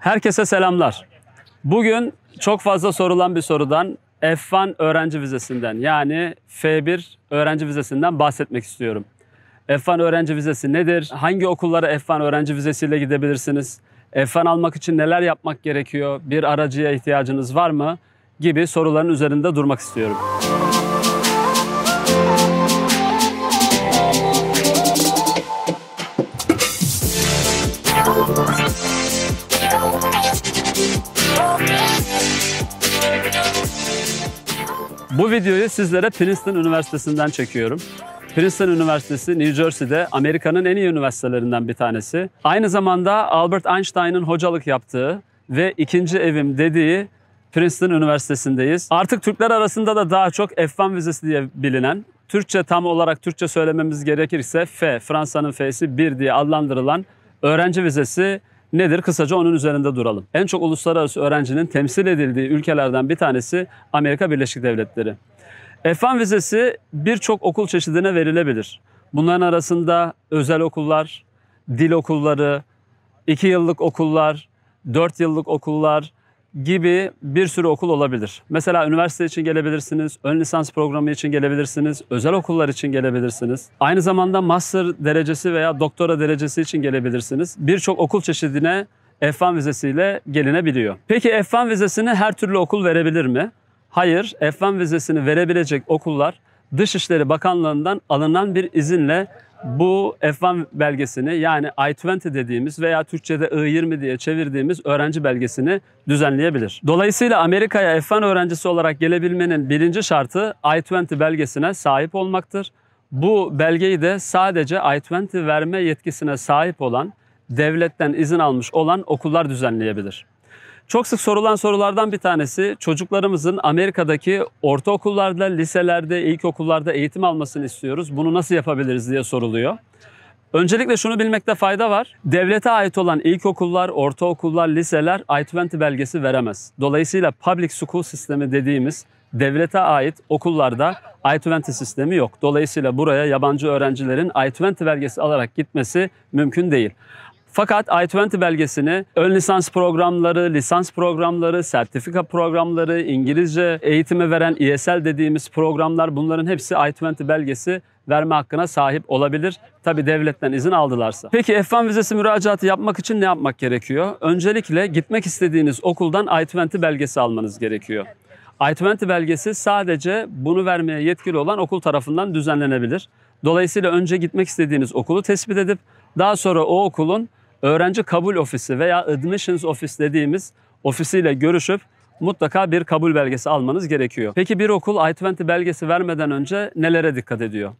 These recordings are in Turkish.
Herkese selamlar. Bugün çok fazla sorulan bir sorudan F1 öğrenci vizesinden yani F1 öğrenci vizesinden bahsetmek istiyorum. F1 öğrenci vizesi nedir? Hangi okullara F1 öğrenci vizesiyle gidebilirsiniz? F1 almak için neler yapmak gerekiyor? Bir aracıya ihtiyacınız var mı? Gibi soruların üzerinde durmak istiyorum. Bu videoyu sizlere Princeton Üniversitesi'nden çekiyorum. Princeton Üniversitesi New Jersey'de Amerika'nın en iyi üniversitelerinden bir tanesi. Aynı zamanda Albert Einstein'ın hocalık yaptığı ve ikinci evim dediği Princeton Üniversitesi'ndeyiz. Artık Türkler arasında da daha çok F1 vizesi diye bilinen, Türkçe tam olarak Türkçe söylememiz gerekirse F, Fransa'nın F'si 1 diye adlandırılan öğrenci vizesi nedir? Kısaca onun üzerinde duralım. En çok uluslararası öğrencinin temsil edildiği ülkelerden bir tanesi Amerika Birleşik Devletleri. F1 vizesi birçok okul çeşidine verilebilir. Bunların arasında özel okullar, dil okulları, 2 yıllık okullar, 4 yıllık okullar, gibi bir sürü okul olabilir. Mesela üniversite için gelebilirsiniz, ön lisans programı için gelebilirsiniz, özel okullar için gelebilirsiniz. Aynı zamanda master derecesi veya doktora derecesi için gelebilirsiniz. Birçok okul çeşidine F1 vizesiyle gelinebiliyor. Peki F1 vizesini her türlü okul verebilir mi? Hayır, F1 vizesini verebilecek okullar Dışişleri Bakanlığı'ndan alınan bir izinle bu F1 belgesini yani I-20 dediğimiz veya Türkçe'de I-20 diye çevirdiğimiz öğrenci belgesini düzenleyebilir. Dolayısıyla Amerika'ya F1 öğrencisi olarak gelebilmenin birinci şartı I-20 belgesine sahip olmaktır. Bu belgeyi de sadece I-20 verme yetkisine sahip olan, devletten izin almış olan okullar düzenleyebilir. Çok sık sorulan sorulardan bir tanesi çocuklarımızın Amerika'daki ortaokullarda, liselerde, ilkokullarda eğitim almasını istiyoruz. Bunu nasıl yapabiliriz diye soruluyor. Öncelikle şunu bilmekte fayda var. Devlete ait olan ilkokullar, ortaokullar, liseler I-20 belgesi veremez. Dolayısıyla public school sistemi dediğimiz devlete ait okullarda I-20 sistemi yok. Dolayısıyla buraya yabancı öğrencilerin I-20 belgesi alarak gitmesi mümkün değil. Fakat I-20 belgesini ön lisans programları, lisans programları, sertifika programları, İngilizce eğitimi veren ESL dediğimiz programlar bunların hepsi I-20 belgesi verme hakkına sahip olabilir. Tabi devletten izin aldılarsa. Peki F1 vizesi müracaatı yapmak için ne yapmak gerekiyor? Öncelikle gitmek istediğiniz okuldan I-20 belgesi almanız gerekiyor. I-20 belgesi sadece bunu vermeye yetkili olan okul tarafından düzenlenebilir. Dolayısıyla önce gitmek istediğiniz okulu tespit edip daha sonra o okulun öğrenci kabul ofisi veya admissions ofis dediğimiz ofisiyle görüşüp mutlaka bir kabul belgesi almanız gerekiyor. Peki bir okul I-20 belgesi vermeden önce nelere dikkat ediyor?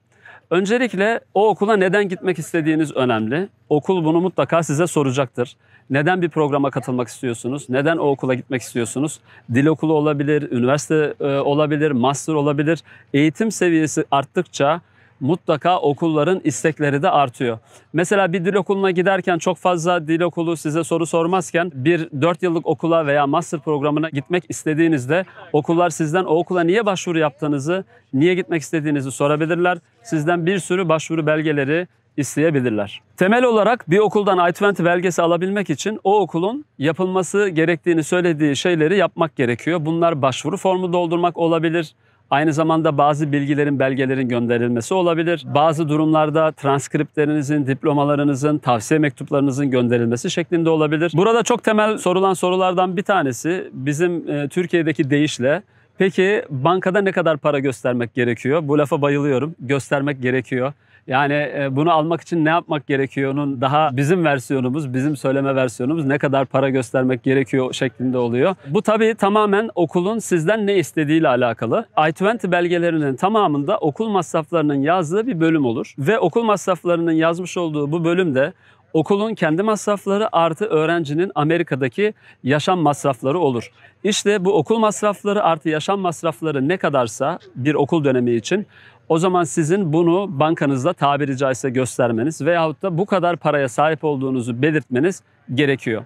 Öncelikle o okula neden gitmek istediğiniz önemli. Okul bunu mutlaka size soracaktır. Neden bir programa katılmak istiyorsunuz? Neden o okula gitmek istiyorsunuz? Dil okulu olabilir, üniversite e, olabilir, master olabilir. Eğitim seviyesi arttıkça mutlaka okulların istekleri de artıyor. Mesela bir dil okuluna giderken çok fazla dil okulu size soru sormazken bir 4 yıllık okula veya master programına gitmek istediğinizde okullar sizden o okula niye başvuru yaptığınızı, niye gitmek istediğinizi sorabilirler. Sizden bir sürü başvuru belgeleri, isteyebilirler. Temel olarak bir okuldan I-20 belgesi alabilmek için o okulun yapılması gerektiğini söylediği şeyleri yapmak gerekiyor. Bunlar başvuru formu doldurmak olabilir, Aynı zamanda bazı bilgilerin, belgelerin gönderilmesi olabilir. Bazı durumlarda transkriptlerinizin, diplomalarınızın, tavsiye mektuplarınızın gönderilmesi şeklinde olabilir. Burada çok temel sorulan sorulardan bir tanesi bizim e, Türkiye'deki değişle Peki bankada ne kadar para göstermek gerekiyor? Bu lafa bayılıyorum. Göstermek gerekiyor. Yani e, bunu almak için ne yapmak gerekiyor? Onun daha bizim versiyonumuz, bizim söyleme versiyonumuz ne kadar para göstermek gerekiyor şeklinde oluyor. Bu tabii tamamen okulun sizden ne istediğiyle alakalı. I-20 belgelerinin tamamında okul masraflarının yazdığı bir bölüm olur. Ve okul masraflarının yazmış olduğu bu bölümde okulun kendi masrafları artı öğrencinin Amerika'daki yaşam masrafları olur. İşte bu okul masrafları artı yaşam masrafları ne kadarsa bir okul dönemi için o zaman sizin bunu bankanızda tabiri caizse göstermeniz veyahut da bu kadar paraya sahip olduğunuzu belirtmeniz gerekiyor.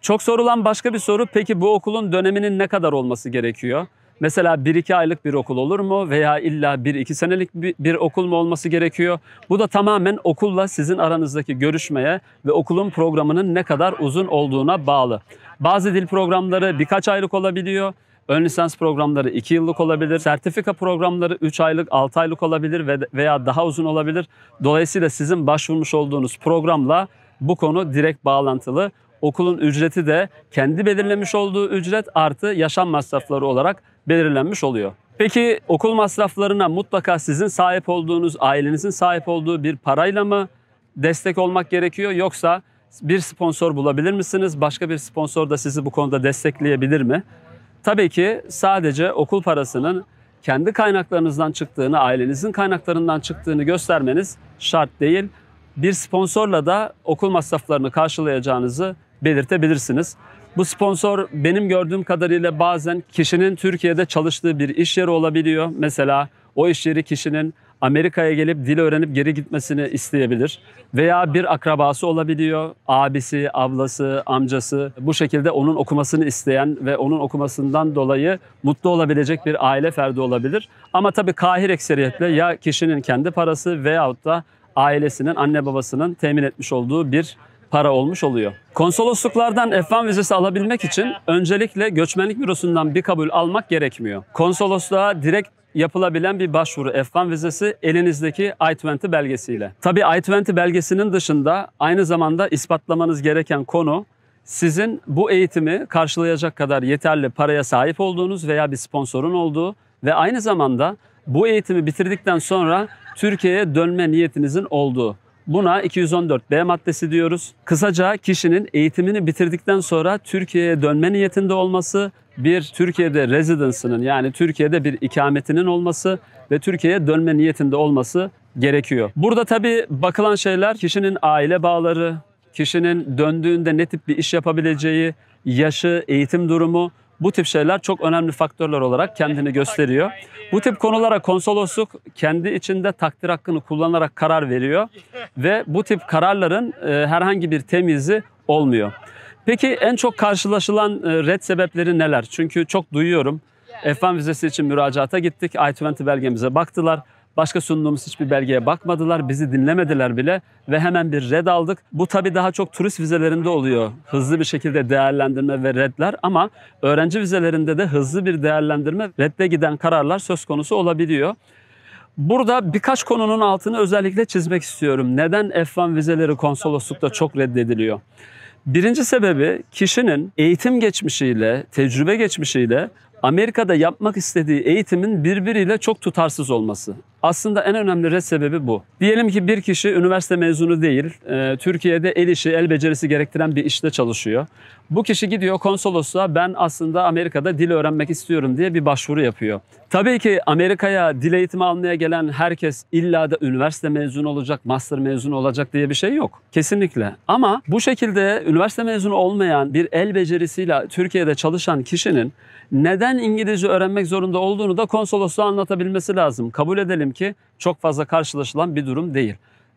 Çok sorulan başka bir soru peki bu okulun döneminin ne kadar olması gerekiyor? Mesela 1-2 aylık bir okul olur mu veya illa 1-2 senelik bir okul mu olması gerekiyor? Bu da tamamen okulla sizin aranızdaki görüşmeye ve okulun programının ne kadar uzun olduğuna bağlı. Bazı dil programları birkaç aylık olabiliyor. Ön lisans programları 2 yıllık olabilir. Sertifika programları 3 aylık, 6 aylık olabilir veya daha uzun olabilir. Dolayısıyla sizin başvurmuş olduğunuz programla bu konu direkt bağlantılı. Okulun ücreti de kendi belirlemiş olduğu ücret artı yaşam masrafları olarak belirlenmiş oluyor. Peki okul masraflarına mutlaka sizin sahip olduğunuz, ailenizin sahip olduğu bir parayla mı destek olmak gerekiyor yoksa bir sponsor bulabilir misiniz? Başka bir sponsor da sizi bu konuda destekleyebilir mi? Tabii ki sadece okul parasının kendi kaynaklarınızdan çıktığını, ailenizin kaynaklarından çıktığını göstermeniz şart değil. Bir sponsorla da okul masraflarını karşılayacağınızı belirtebilirsiniz. Bu sponsor benim gördüğüm kadarıyla bazen kişinin Türkiye'de çalıştığı bir iş yeri olabiliyor. Mesela o iş yeri kişinin Amerika'ya gelip dil öğrenip geri gitmesini isteyebilir. Veya bir akrabası olabiliyor. Abisi, ablası, amcası bu şekilde onun okumasını isteyen ve onun okumasından dolayı mutlu olabilecek bir aile ferdi olabilir. Ama tabii kahir ekseriyetle ya kişinin kendi parası veyahut da ailesinin, anne babasının temin etmiş olduğu bir para olmuş oluyor. Konsolosluklardan F1 vizesi alabilmek için öncelikle göçmenlik bürosundan bir kabul almak gerekmiyor. Konsolosluğa direkt yapılabilen bir başvuru F1 vizesi elinizdeki I-20 belgesiyle. Tabi I-20 belgesinin dışında aynı zamanda ispatlamanız gereken konu sizin bu eğitimi karşılayacak kadar yeterli paraya sahip olduğunuz veya bir sponsorun olduğu ve aynı zamanda bu eğitimi bitirdikten sonra Türkiye'ye dönme niyetinizin olduğu. Buna 214B maddesi diyoruz. Kısaca kişinin eğitimini bitirdikten sonra Türkiye'ye dönme niyetinde olması, bir Türkiye'de rezidansının yani Türkiye'de bir ikametinin olması ve Türkiye'ye dönme niyetinde olması gerekiyor. Burada tabii bakılan şeyler kişinin aile bağları, kişinin döndüğünde ne tip bir iş yapabileceği, yaşı, eğitim durumu bu tip şeyler çok önemli faktörler olarak kendini gösteriyor. Bu tip konulara konsolosluk kendi içinde takdir hakkını kullanarak karar veriyor ve bu tip kararların e, herhangi bir temizi olmuyor. Peki en çok karşılaşılan e, red sebepleri neler? Çünkü çok duyuyorum. F1 vizesi için müracaata gittik. I-20 belgemize baktılar. Başka sunduğumuz hiçbir belgeye bakmadılar, bizi dinlemediler bile ve hemen bir red aldık. Bu tabii daha çok turist vizelerinde oluyor. Hızlı bir şekilde değerlendirme ve redler ama öğrenci vizelerinde de hızlı bir değerlendirme, redde giden kararlar söz konusu olabiliyor. Burada birkaç konunun altını özellikle çizmek istiyorum. Neden F1 vizeleri konsoloslukta çok reddediliyor? Birinci sebebi kişinin eğitim geçmişiyle, tecrübe geçmişiyle Amerika'da yapmak istediği eğitimin birbiriyle çok tutarsız olması. Aslında en önemli red sebebi bu. Diyelim ki bir kişi üniversite mezunu değil, e, Türkiye'de el işi, el becerisi gerektiren bir işte çalışıyor. Bu kişi gidiyor konsolosluğa ben aslında Amerika'da dil öğrenmek istiyorum diye bir başvuru yapıyor. Tabii ki Amerika'ya dil eğitimi almaya gelen herkes illa da üniversite mezunu olacak, master mezunu olacak diye bir şey yok. Kesinlikle. Ama bu şekilde üniversite mezunu olmayan bir el becerisiyle Türkiye'de çalışan kişinin neden İngilizce öğrenmek zorunda olduğunu da konsolosluğa anlatabilmesi lazım. Kabul edelim ki çok fazla karşılaşılan bir durum değil.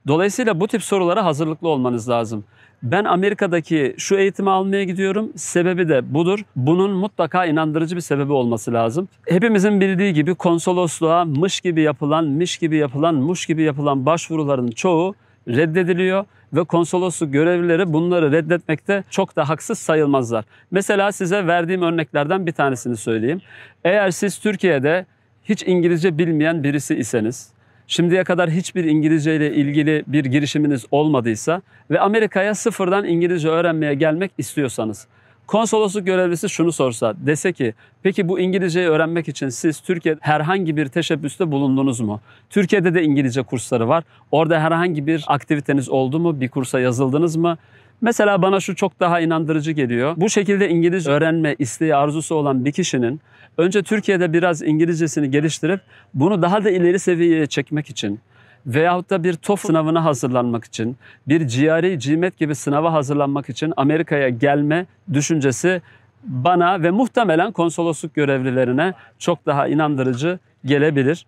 Dolayısıyla bu tip sorulara hazırlıklı olmanız lazım. Ben Amerika'daki şu eğitimi almaya gidiyorum. Sebebi de budur. Bunun mutlaka inandırıcı bir sebebi olması lazım. Hepimizin bildiği gibi konsolosluğa mış gibi yapılan, miş gibi yapılan, muş gibi yapılan başvuruların çoğu reddediliyor ve konsolosluk görevlileri bunları reddetmekte çok da haksız sayılmazlar. Mesela size verdiğim örneklerden bir tanesini söyleyeyim. Eğer siz Türkiye'de hiç İngilizce bilmeyen birisi iseniz, şimdiye kadar hiçbir İngilizce ile ilgili bir girişiminiz olmadıysa ve Amerika'ya sıfırdan İngilizce öğrenmeye gelmek istiyorsanız Konsolosluk görevlisi şunu sorsa, dese ki peki bu İngilizceyi öğrenmek için siz Türkiye herhangi bir teşebbüste bulundunuz mu? Türkiye'de de İngilizce kursları var. Orada herhangi bir aktiviteniz oldu mu? Bir kursa yazıldınız mı? Mesela bana şu çok daha inandırıcı geliyor. Bu şekilde İngilizce öğrenme isteği, arzusu olan bir kişinin önce Türkiye'de biraz İngilizcesini geliştirip bunu daha da ileri seviyeye çekmek için veyahut da bir TOEFL sınavına hazırlanmak için, bir GRE, GMAT gibi sınava hazırlanmak için Amerika'ya gelme düşüncesi bana ve muhtemelen konsolosluk görevlilerine çok daha inandırıcı gelebilir.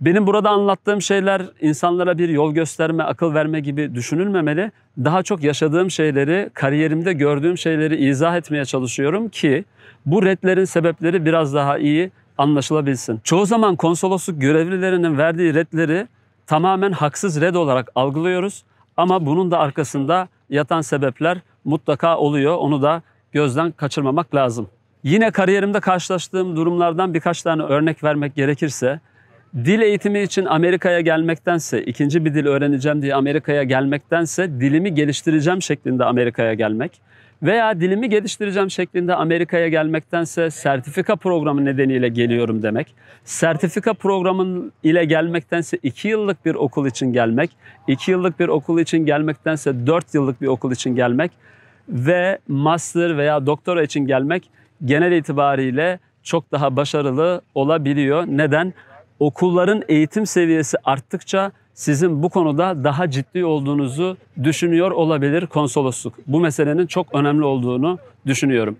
Benim burada anlattığım şeyler insanlara bir yol gösterme, akıl verme gibi düşünülmemeli. Daha çok yaşadığım şeyleri, kariyerimde gördüğüm şeyleri izah etmeye çalışıyorum ki bu redlerin sebepleri biraz daha iyi anlaşılabilsin. Çoğu zaman konsolosluk görevlilerinin verdiği redleri tamamen haksız red olarak algılıyoruz. Ama bunun da arkasında yatan sebepler mutlaka oluyor. Onu da gözden kaçırmamak lazım. Yine kariyerimde karşılaştığım durumlardan birkaç tane örnek vermek gerekirse, dil eğitimi için Amerika'ya gelmektense, ikinci bir dil öğreneceğim diye Amerika'ya gelmektense dilimi geliştireceğim şeklinde Amerika'ya gelmek veya dilimi geliştireceğim şeklinde Amerika'ya gelmektense sertifika programı nedeniyle geliyorum demek. Sertifika programın ile gelmektense 2 yıllık bir okul için gelmek, 2 yıllık bir okul için gelmektense 4 yıllık bir okul için gelmek ve master veya doktora için gelmek genel itibariyle çok daha başarılı olabiliyor. Neden? Okulların eğitim seviyesi arttıkça sizin bu konuda daha ciddi olduğunuzu düşünüyor olabilir konsolosluk. Bu meselenin çok önemli olduğunu düşünüyorum.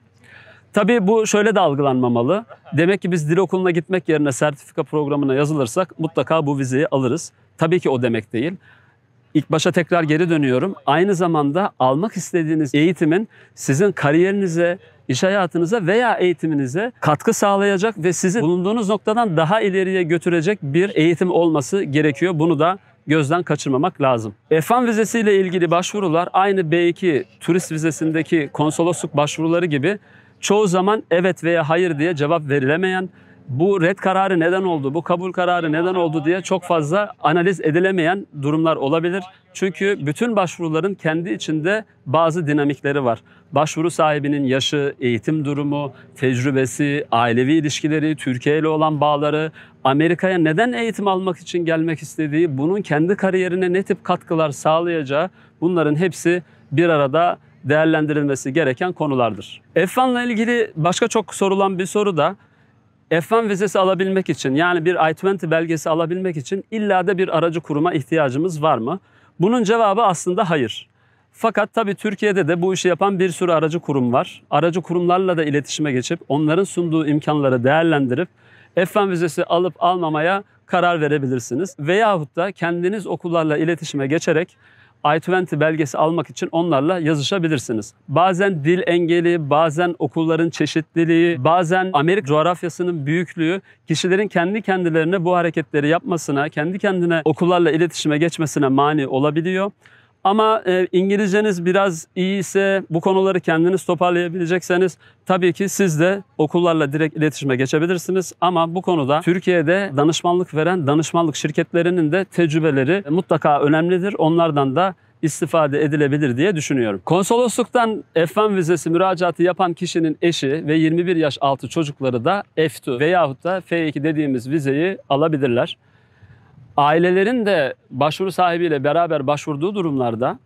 Tabii bu şöyle de algılanmamalı. Demek ki biz dil okuluna gitmek yerine sertifika programına yazılırsak mutlaka bu vizeyi alırız. Tabii ki o demek değil. İlk başa tekrar geri dönüyorum. Aynı zamanda almak istediğiniz eğitimin sizin kariyerinize, iş hayatınıza veya eğitiminize katkı sağlayacak ve sizi bulunduğunuz noktadan daha ileriye götürecek bir eğitim olması gerekiyor. Bunu da gözden kaçırmamak lazım. F1 vizesiyle ilgili başvurular aynı B2 turist vizesindeki konsolosluk başvuruları gibi çoğu zaman evet veya hayır diye cevap verilemeyen, bu red kararı neden oldu, bu kabul kararı neden oldu diye çok fazla analiz edilemeyen durumlar olabilir. Çünkü bütün başvuruların kendi içinde bazı dinamikleri var. Başvuru sahibinin yaşı, eğitim durumu, tecrübesi, ailevi ilişkileri, Türkiye ile olan bağları, Amerika'ya neden eğitim almak için gelmek istediği, bunun kendi kariyerine ne tip katkılar sağlayacağı bunların hepsi bir arada değerlendirilmesi gereken konulardır. F1'la ilgili başka çok sorulan bir soru da F1 vizesi alabilmek için yani bir I-20 belgesi alabilmek için illa da bir aracı kuruma ihtiyacımız var mı? Bunun cevabı aslında hayır. Fakat tabii Türkiye'de de bu işi yapan bir sürü aracı kurum var. Aracı kurumlarla da iletişime geçip onların sunduğu imkanları değerlendirip F1 vizesi alıp almamaya karar verebilirsiniz. Veyahut da kendiniz okullarla iletişime geçerek I-20 belgesi almak için onlarla yazışabilirsiniz. Bazen dil engeli, bazen okulların çeşitliliği, bazen Amerika coğrafyasının büyüklüğü kişilerin kendi kendilerine bu hareketleri yapmasına, kendi kendine okullarla iletişime geçmesine mani olabiliyor. Ama e, İngilizceniz biraz iyi ise bu konuları kendiniz toparlayabilecekseniz tabii ki siz de okullarla direkt iletişime geçebilirsiniz. Ama bu konuda Türkiye'de danışmanlık veren danışmanlık şirketlerinin de tecrübeleri e, mutlaka önemlidir. Onlardan da istifade edilebilir diye düşünüyorum. Konsolosluktan F1 vizesi müracaatı yapan kişinin eşi ve 21 yaş altı çocukları da F2 veyahut da F2 dediğimiz vizeyi alabilirler ailelerin de başvuru sahibiyle beraber başvurduğu durumlarda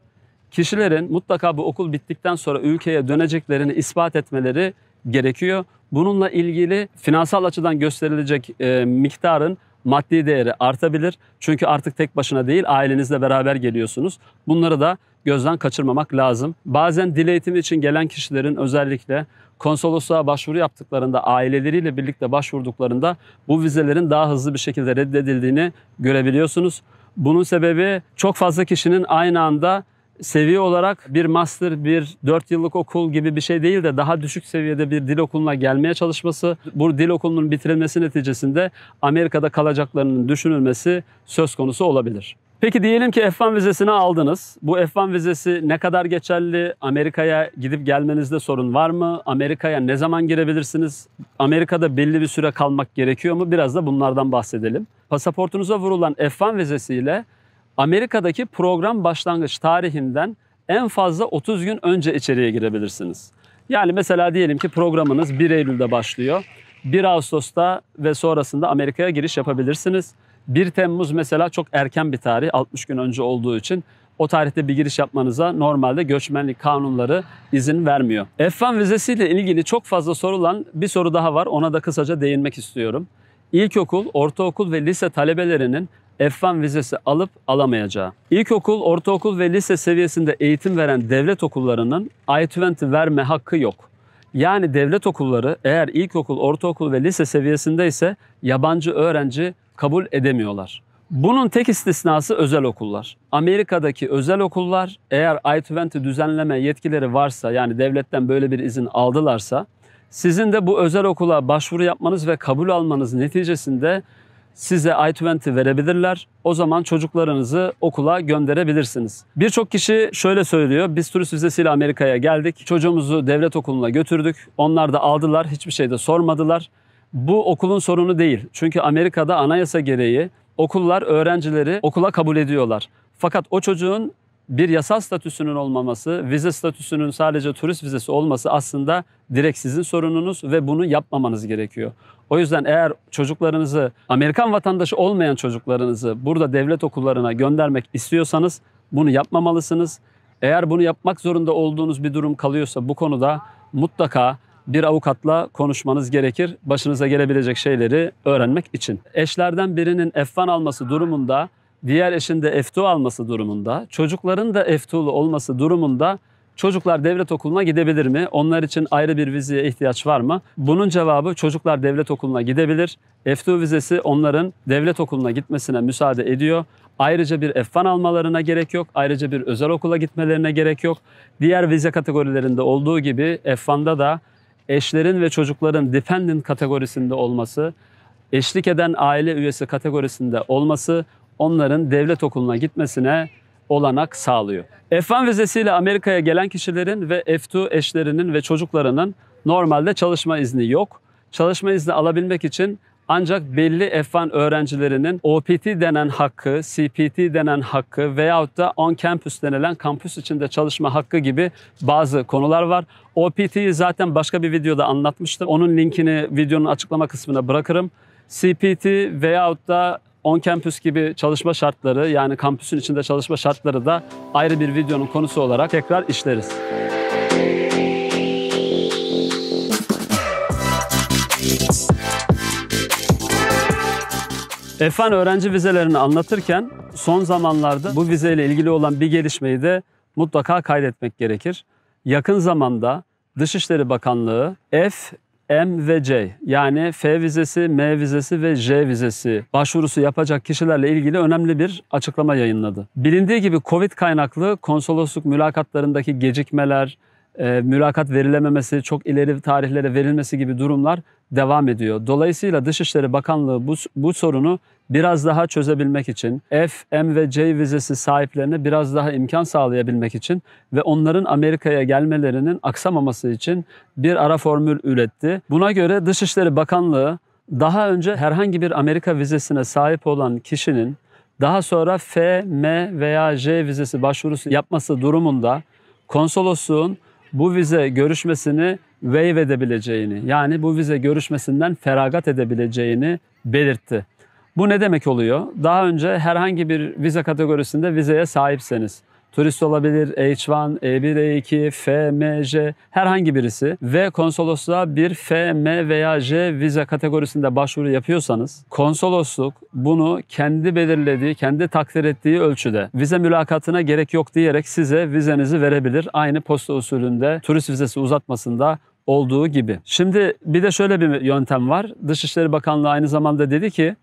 kişilerin mutlaka bu okul bittikten sonra ülkeye döneceklerini ispat etmeleri gerekiyor. Bununla ilgili finansal açıdan gösterilecek e, miktarın maddi değeri artabilir. Çünkü artık tek başına değil ailenizle beraber geliyorsunuz. Bunları da gözden kaçırmamak lazım. Bazen dil eğitimi için gelen kişilerin özellikle konsolosluğa başvuru yaptıklarında aileleriyle birlikte başvurduklarında bu vizelerin daha hızlı bir şekilde reddedildiğini görebiliyorsunuz. Bunun sebebi çok fazla kişinin aynı anda seviye olarak bir master, bir 4 yıllık okul gibi bir şey değil de daha düşük seviyede bir dil okuluna gelmeye çalışması, bu dil okulunun bitirilmesi neticesinde Amerika'da kalacaklarının düşünülmesi söz konusu olabilir. Peki diyelim ki F1 vizesini aldınız. Bu F1 vizesi ne kadar geçerli? Amerika'ya gidip gelmenizde sorun var mı? Amerika'ya ne zaman girebilirsiniz? Amerika'da belli bir süre kalmak gerekiyor mu? Biraz da bunlardan bahsedelim. Pasaportunuza vurulan F1 vizesiyle Amerika'daki program başlangıç tarihinden en fazla 30 gün önce içeriye girebilirsiniz. Yani mesela diyelim ki programınız 1 Eylül'de başlıyor. 1 Ağustos'ta ve sonrasında Amerika'ya giriş yapabilirsiniz. 1 Temmuz mesela çok erken bir tarih 60 gün önce olduğu için o tarihte bir giriş yapmanıza normalde göçmenlik kanunları izin vermiyor. F1 vizesiyle ilgili çok fazla sorulan bir soru daha var. Ona da kısaca değinmek istiyorum. İlkokul, ortaokul ve lise talebelerinin F1 vizesi alıp alamayacağı. İlkokul, ortaokul ve lise seviyesinde eğitim veren devlet okullarının I-20 verme hakkı yok. Yani devlet okulları eğer ilkokul, ortaokul ve lise seviyesinde ise yabancı öğrenci kabul edemiyorlar. Bunun tek istisnası özel okullar. Amerika'daki özel okullar eğer I-20 düzenleme yetkileri varsa yani devletten böyle bir izin aldılarsa sizin de bu özel okula başvuru yapmanız ve kabul almanız neticesinde size i20 verebilirler. O zaman çocuklarınızı okula gönderebilirsiniz. Birçok kişi şöyle söylüyor. Biz turist vizesiyle Amerika'ya geldik. Çocuğumuzu devlet okuluna götürdük. Onlar da aldılar. Hiçbir şey de sormadılar. Bu okulun sorunu değil. Çünkü Amerika'da anayasa gereği okullar öğrencileri okula kabul ediyorlar. Fakat o çocuğun bir yasal statüsünün olmaması, vize statüsünün sadece turist vizesi olması aslında direkt sizin sorununuz ve bunu yapmamanız gerekiyor. O yüzden eğer çocuklarınızı, Amerikan vatandaşı olmayan çocuklarınızı burada devlet okullarına göndermek istiyorsanız bunu yapmamalısınız. Eğer bunu yapmak zorunda olduğunuz bir durum kalıyorsa bu konuda mutlaka bir avukatla konuşmanız gerekir. Başınıza gelebilecek şeyleri öğrenmek için. Eşlerden birinin F1 alması durumunda diğer eşinde eftu f alması durumunda, çocukların da eftulu olması durumunda çocuklar devlet okuluna gidebilir mi? Onlar için ayrı bir vizeye ihtiyaç var mı? Bunun cevabı çocuklar devlet okuluna gidebilir. Eftu vizesi onların devlet okuluna gitmesine müsaade ediyor. Ayrıca bir F1 almalarına gerek yok. Ayrıca bir özel okula gitmelerine gerek yok. Diğer vize kategorilerinde olduğu gibi F1'da da eşlerin ve çocukların dependent kategorisinde olması, eşlik eden aile üyesi kategorisinde olması onların devlet okuluna gitmesine olanak sağlıyor. F1 vizesiyle Amerika'ya gelen kişilerin ve F2 eşlerinin ve çocuklarının normalde çalışma izni yok. Çalışma izni alabilmek için ancak belli F1 öğrencilerinin OPT denen hakkı, CPT denen hakkı veyahut da on campus denilen kampüs içinde çalışma hakkı gibi bazı konular var. OPT'yi zaten başka bir videoda anlatmıştım. Onun linkini videonun açıklama kısmına bırakırım. CPT veyahut da On Campus gibi çalışma şartları yani kampüsün içinde çalışma şartları da ayrı bir videonun konusu olarak tekrar işleriz. EFAN öğrenci vizelerini anlatırken son zamanlarda bu vizeyle ilgili olan bir gelişmeyi de mutlaka kaydetmek gerekir. Yakın zamanda Dışişleri Bakanlığı F M ve C yani F vizesi, M vizesi ve J vizesi başvurusu yapacak kişilerle ilgili önemli bir açıklama yayınladı. Bilindiği gibi Covid kaynaklı konsolosluk mülakatlarındaki gecikmeler, e, mülakat verilememesi, çok ileri tarihlere verilmesi gibi durumlar devam ediyor. Dolayısıyla Dışişleri Bakanlığı bu, bu sorunu biraz daha çözebilmek için, F, M ve C vizesi sahiplerine biraz daha imkan sağlayabilmek için ve onların Amerika'ya gelmelerinin aksamaması için bir ara formül üretti. Buna göre Dışişleri Bakanlığı daha önce herhangi bir Amerika vizesine sahip olan kişinin daha sonra F, M veya J vizesi başvurusu yapması durumunda konsolosluğun bu vize görüşmesini waive edebileceğini yani bu vize görüşmesinden feragat edebileceğini belirtti. Bu ne demek oluyor? Daha önce herhangi bir vize kategorisinde vizeye sahipseniz, turist olabilir, H1, E1, E2, F, M, J herhangi birisi ve konsolosluğa bir F, M veya J vize kategorisinde başvuru yapıyorsanız konsolosluk bunu kendi belirlediği, kendi takdir ettiği ölçüde vize mülakatına gerek yok diyerek size vizenizi verebilir. Aynı posta usulünde turist vizesi uzatmasında olduğu gibi. Şimdi bir de şöyle bir yöntem var. Dışişleri Bakanlığı aynı zamanda dedi ki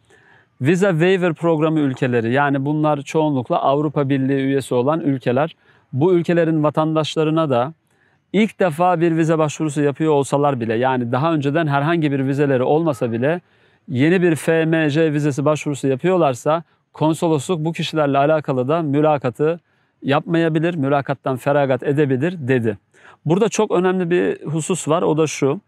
Visa waiver programı ülkeleri yani bunlar çoğunlukla Avrupa Birliği üyesi olan ülkeler. Bu ülkelerin vatandaşlarına da ilk defa bir vize başvurusu yapıyor olsalar bile yani daha önceden herhangi bir vizeleri olmasa bile yeni bir FMC vizesi başvurusu yapıyorlarsa konsolosluk bu kişilerle alakalı da mülakatı yapmayabilir, mülakattan feragat edebilir dedi. Burada çok önemli bir husus var o da şu.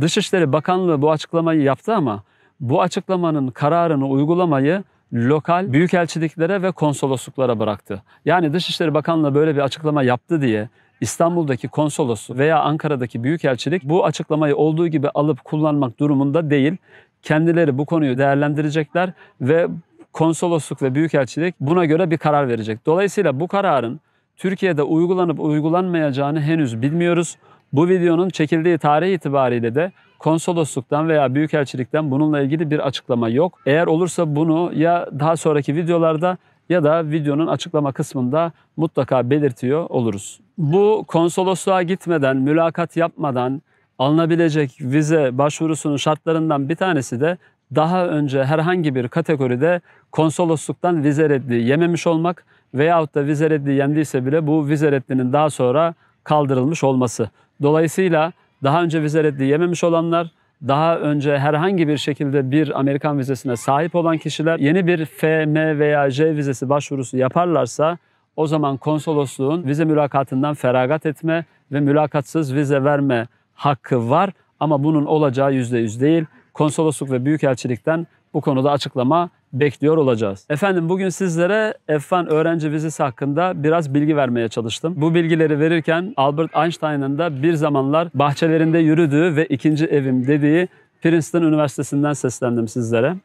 Dışişleri Bakanlığı bu açıklamayı yaptı ama bu açıklamanın kararını uygulamayı lokal büyükelçiliklere ve konsolosluklara bıraktı. Yani Dışişleri Bakanlığı böyle bir açıklama yaptı diye İstanbul'daki konsolosu veya Ankara'daki büyükelçilik bu açıklamayı olduğu gibi alıp kullanmak durumunda değil. Kendileri bu konuyu değerlendirecekler ve konsolosluk ve büyükelçilik buna göre bir karar verecek. Dolayısıyla bu kararın Türkiye'de uygulanıp uygulanmayacağını henüz bilmiyoruz. Bu videonun çekildiği tarih itibariyle de Konsolosluktan veya büyükelçilikten bununla ilgili bir açıklama yok. Eğer olursa bunu ya daha sonraki videolarda ya da videonun açıklama kısmında mutlaka belirtiyor oluruz. Bu konsolosluğa gitmeden, mülakat yapmadan alınabilecek vize başvurusunun şartlarından bir tanesi de daha önce herhangi bir kategoride konsolosluktan vize reddi yememiş olmak veyahut da vize reddi yendiyse bile bu vize reddinin daha sonra kaldırılmış olması. Dolayısıyla daha önce vize reddi yememiş olanlar, daha önce herhangi bir şekilde bir Amerikan vizesine sahip olan kişiler yeni bir FM veya J vizesi başvurusu yaparlarsa o zaman konsolosluğun vize mülakatından feragat etme ve mülakatsız vize verme hakkı var ama bunun olacağı %100 değil. Konsolosluk ve büyükelçilikten bu konuda açıklama bekliyor olacağız. Efendim bugün sizlere F1 öğrenci vizesi hakkında biraz bilgi vermeye çalıştım. Bu bilgileri verirken Albert Einstein'ın da bir zamanlar bahçelerinde yürüdüğü ve ikinci evim dediği Princeton Üniversitesi'nden seslendim sizlere.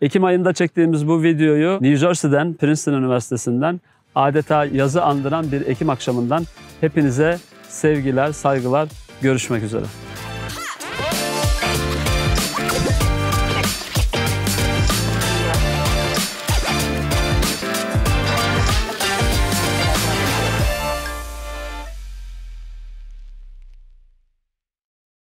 Ekim ayında çektiğimiz bu videoyu New Jersey'den, Princeton Üniversitesi'nden adeta yazı andıran bir Ekim akşamından hepinize sevgiler, saygılar, görüşmek üzere.